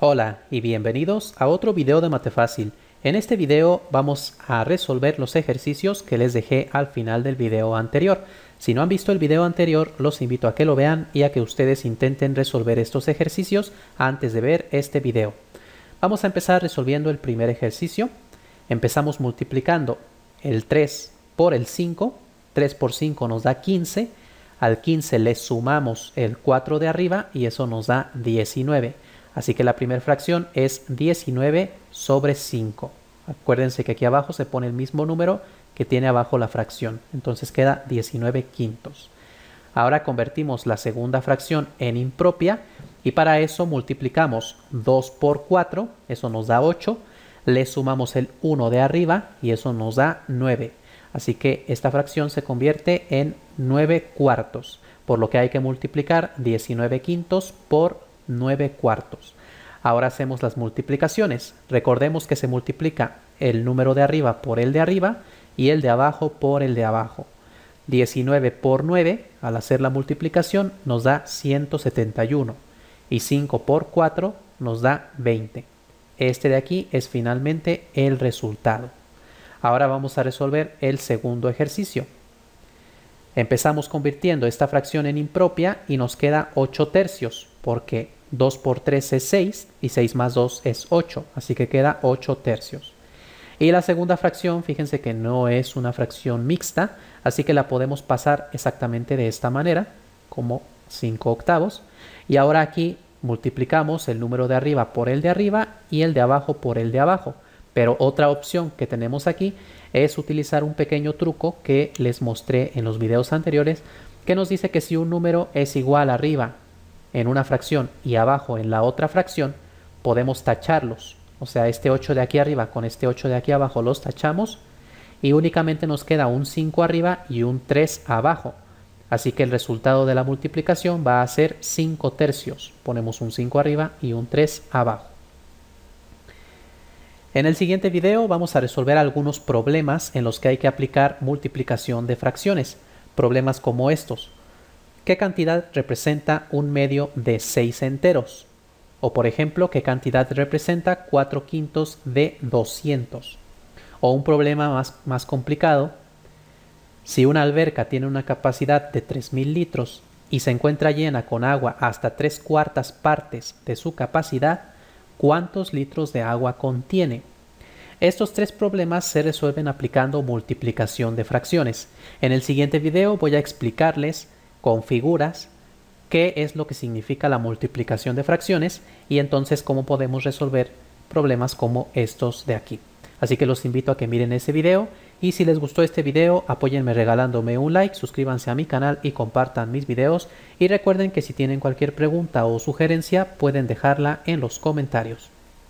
Hola y bienvenidos a otro video de Mate Fácil. En este video vamos a resolver los ejercicios que les dejé al final del video anterior. Si no han visto el video anterior, los invito a que lo vean y a que ustedes intenten resolver estos ejercicios antes de ver este video. Vamos a empezar resolviendo el primer ejercicio. Empezamos multiplicando el 3 por el 5. 3 por 5 nos da 15. Al 15 le sumamos el 4 de arriba y eso nos da 19. Así que la primera fracción es 19 sobre 5. Acuérdense que aquí abajo se pone el mismo número que tiene abajo la fracción. Entonces queda 19 quintos. Ahora convertimos la segunda fracción en impropia y para eso multiplicamos 2 por 4, eso nos da 8. Le sumamos el 1 de arriba y eso nos da 9. Así que esta fracción se convierte en 9 cuartos, por lo que hay que multiplicar 19 quintos por 9 cuartos. Ahora hacemos las multiplicaciones. Recordemos que se multiplica el número de arriba por el de arriba y el de abajo por el de abajo. 19 por 9, al hacer la multiplicación, nos da 171. Y 5 por 4 nos da 20. Este de aquí es finalmente el resultado. Ahora vamos a resolver el segundo ejercicio. Empezamos convirtiendo esta fracción en impropia y nos queda 8 tercios, porque 2 por 3 es 6 y 6 más 2 es 8, así que queda 8 tercios. Y la segunda fracción, fíjense que no es una fracción mixta, así que la podemos pasar exactamente de esta manera, como 5 octavos. Y ahora aquí multiplicamos el número de arriba por el de arriba y el de abajo por el de abajo. Pero otra opción que tenemos aquí es utilizar un pequeño truco que les mostré en los videos anteriores, que nos dice que si un número es igual arriba en una fracción y abajo en la otra fracción, podemos tacharlos. O sea, este 8 de aquí arriba con este 8 de aquí abajo los tachamos y únicamente nos queda un 5 arriba y un 3 abajo. Así que el resultado de la multiplicación va a ser 5 tercios. Ponemos un 5 arriba y un 3 abajo. En el siguiente video vamos a resolver algunos problemas en los que hay que aplicar multiplicación de fracciones. Problemas como estos. ¿Qué cantidad representa un medio de 6 enteros? O por ejemplo, ¿qué cantidad representa 4 quintos de 200? O un problema más, más complicado, si una alberca tiene una capacidad de 3.000 litros y se encuentra llena con agua hasta 3 cuartas partes de su capacidad, ¿cuántos litros de agua contiene? Estos tres problemas se resuelven aplicando multiplicación de fracciones. En el siguiente video voy a explicarles figuras, qué es lo que significa la multiplicación de fracciones y entonces cómo podemos resolver problemas como estos de aquí. Así que los invito a que miren ese video y si les gustó este video apóyenme regalándome un like, suscríbanse a mi canal y compartan mis videos y recuerden que si tienen cualquier pregunta o sugerencia pueden dejarla en los comentarios.